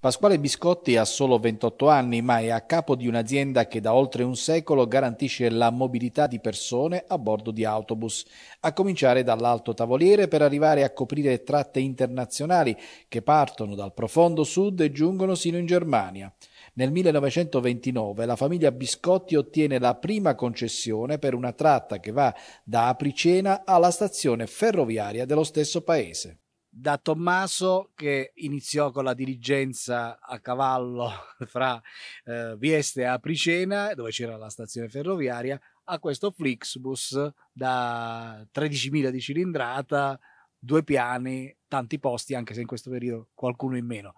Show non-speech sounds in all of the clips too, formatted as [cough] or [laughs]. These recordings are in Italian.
Pasquale Biscotti ha solo 28 anni, ma è a capo di un'azienda che da oltre un secolo garantisce la mobilità di persone a bordo di autobus, a cominciare dall'alto tavoliere per arrivare a coprire tratte internazionali che partono dal profondo sud e giungono sino in Germania. Nel 1929 la famiglia Biscotti ottiene la prima concessione per una tratta che va da Apricena alla stazione ferroviaria dello stesso paese da Tommaso che iniziò con la dirigenza a cavallo [laughs] fra eh, Vieste e Apricena, dove c'era la stazione ferroviaria, a questo Flixbus da 13.000 di cilindrata, due piani, tanti posti, anche se in questo periodo qualcuno in meno.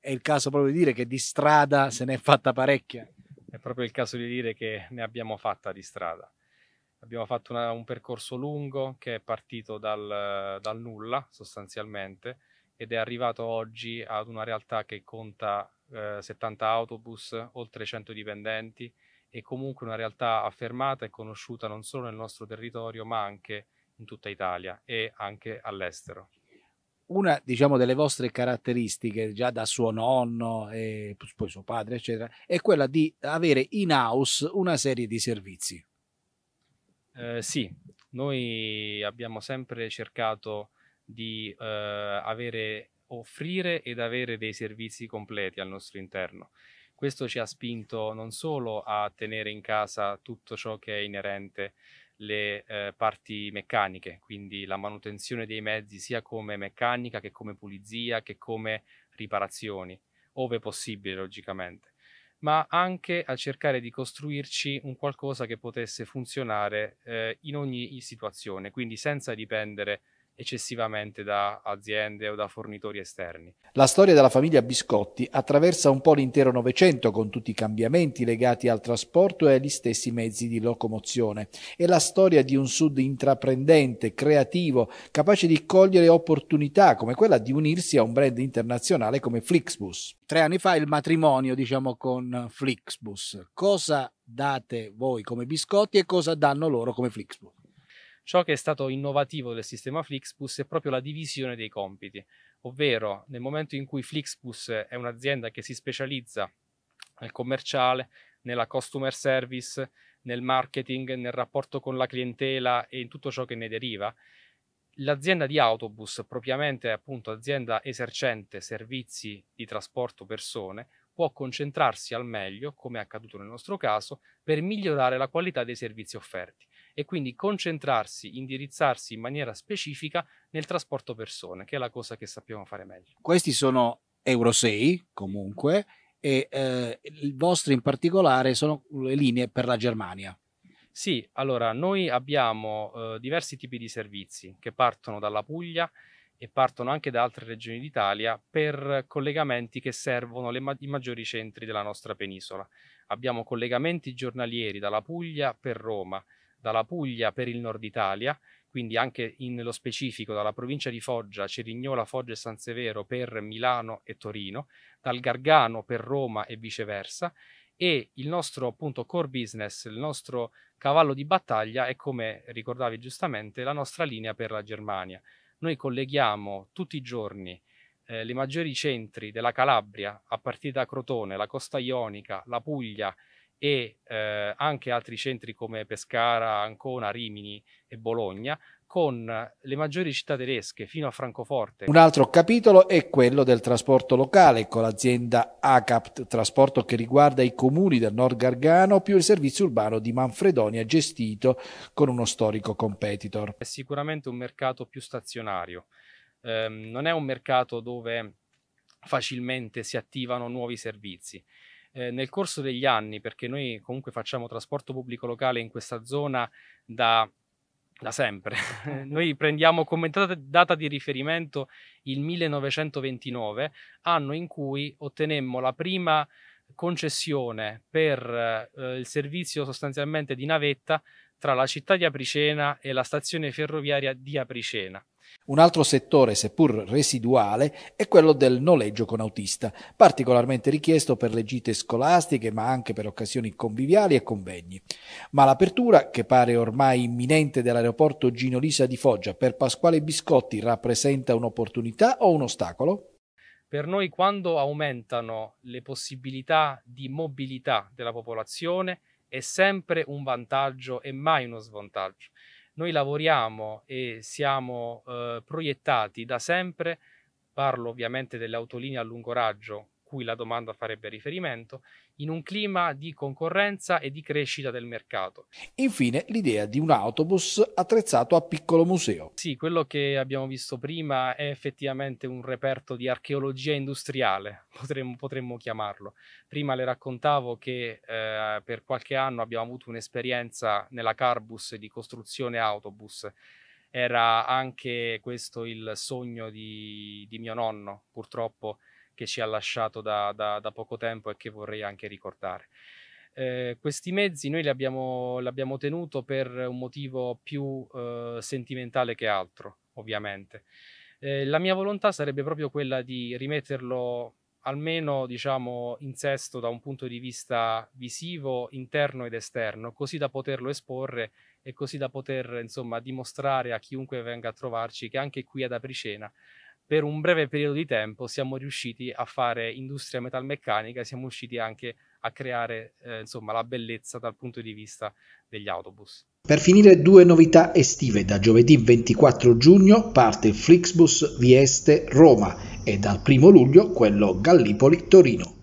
È il caso proprio di dire che di strada se n'è fatta parecchia. È proprio il caso di dire che ne abbiamo fatta di strada. Abbiamo fatto una, un percorso lungo che è partito dal, dal, nulla sostanzialmente ed è arrivato oggi ad una realtà che conta eh, 70 autobus, oltre 100 dipendenti e comunque una realtà affermata e conosciuta non solo nel nostro territorio ma anche in tutta Italia e anche all'estero una diciamo, delle vostre caratteristiche già da suo nonno e poi suo padre eccetera è quella di avere in house una serie di servizi eh, sì, noi abbiamo sempre cercato di eh, avere, offrire ed avere dei servizi completi al nostro interno. Questo ci ha spinto non solo a tenere in casa tutto ciò che è inerente le eh, parti meccaniche, quindi la manutenzione dei mezzi sia come meccanica che come pulizia che come riparazioni, ove possibile logicamente, ma anche a cercare di costruirci un qualcosa che potesse funzionare eh, in ogni situazione, quindi senza dipendere eccessivamente da aziende o da fornitori esterni. La storia della famiglia Biscotti attraversa un po' l'intero Novecento con tutti i cambiamenti legati al trasporto e agli stessi mezzi di locomozione. È la storia di un sud intraprendente, creativo, capace di cogliere opportunità come quella di unirsi a un brand internazionale come Flixbus. Tre anni fa il matrimonio, diciamo, con Flixbus. Cosa date voi come Biscotti e cosa danno loro come Flixbus? Ciò che è stato innovativo del sistema Flixbus è proprio la divisione dei compiti, ovvero nel momento in cui Flixbus è un'azienda che si specializza nel commerciale, nella customer service, nel marketing, nel rapporto con la clientela e in tutto ciò che ne deriva, l'azienda di autobus, propriamente appunto azienda esercente servizi di trasporto persone, può concentrarsi al meglio, come è accaduto nel nostro caso, per migliorare la qualità dei servizi offerti e quindi concentrarsi, indirizzarsi in maniera specifica nel trasporto persone, che è la cosa che sappiamo fare meglio. Questi sono Euro 6 comunque e eh, il vostro in particolare sono le linee per la Germania. Sì, allora noi abbiamo eh, diversi tipi di servizi che partono dalla Puglia e partono anche da altre regioni d'Italia per collegamenti che servono ma i maggiori centri della nostra penisola. Abbiamo collegamenti giornalieri dalla Puglia per Roma, dalla Puglia per il nord Italia, quindi anche nello specifico dalla provincia di Foggia, Cerignola, Foggia e San Severo per Milano e Torino, dal Gargano per Roma e viceversa e il nostro appunto core business, il nostro cavallo di battaglia è come ricordavi giustamente la nostra linea per la Germania. Noi colleghiamo tutti i giorni eh, le maggiori centri della Calabria, a partire da Crotone, la Costa Ionica, la Puglia, e eh, anche altri centri come Pescara, Ancona, Rimini e Bologna con le maggiori città tedesche fino a Francoforte. Un altro capitolo è quello del trasporto locale con l'azienda ACAPT, trasporto che riguarda i comuni del Nord Gargano più il servizio urbano di Manfredonia gestito con uno storico competitor. È sicuramente un mercato più stazionario, eh, non è un mercato dove facilmente si attivano nuovi servizi eh, nel corso degli anni, perché noi comunque facciamo trasporto pubblico locale in questa zona da, da sempre, [laughs] noi prendiamo come data di riferimento il 1929, anno in cui ottenemmo la prima concessione per eh, il servizio sostanzialmente di navetta tra la città di Apricena e la stazione ferroviaria di Apricena. Un altro settore, seppur residuale, è quello del noleggio con autista, particolarmente richiesto per le gite scolastiche ma anche per occasioni conviviali e convegni. Ma l'apertura, che pare ormai imminente dell'aeroporto Gino Lisa di Foggia per Pasquale Biscotti, rappresenta un'opportunità o un ostacolo? Per noi quando aumentano le possibilità di mobilità della popolazione è sempre un vantaggio e mai uno svantaggio. Noi lavoriamo e siamo eh, proiettati da sempre, parlo ovviamente delle autolinee a lungo raggio, cui la domanda farebbe riferimento, in un clima di concorrenza e di crescita del mercato. Infine l'idea di un autobus attrezzato a piccolo museo. Sì, quello che abbiamo visto prima è effettivamente un reperto di archeologia industriale, [laughs] potremmo, potremmo chiamarlo. Prima le raccontavo che eh, per qualche anno abbiamo avuto un'esperienza nella Carbus di costruzione autobus era anche questo il sogno di, di mio nonno, purtroppo, che ci ha lasciato da, da, da poco tempo e che vorrei anche ricordare. Eh, questi mezzi noi li abbiamo, li abbiamo, tenuto per un motivo più eh, sentimentale che altro, ovviamente. Eh, la mia volontà sarebbe proprio quella di rimetterlo almeno diciamo in sesto da un punto di vista visivo, interno ed esterno, così da poterlo esporre e così da poter insomma dimostrare a chiunque venga a trovarci che anche qui ad Apricena per un breve periodo di tempo siamo riusciti a fare industria metalmeccanica, siamo riusciti anche a creare eh, insomma, la bellezza dal punto di vista degli autobus. Per finire due novità estive, da giovedì 24 giugno parte il Flixbus Vieste Roma e dal 1 luglio quello Gallipoli Torino.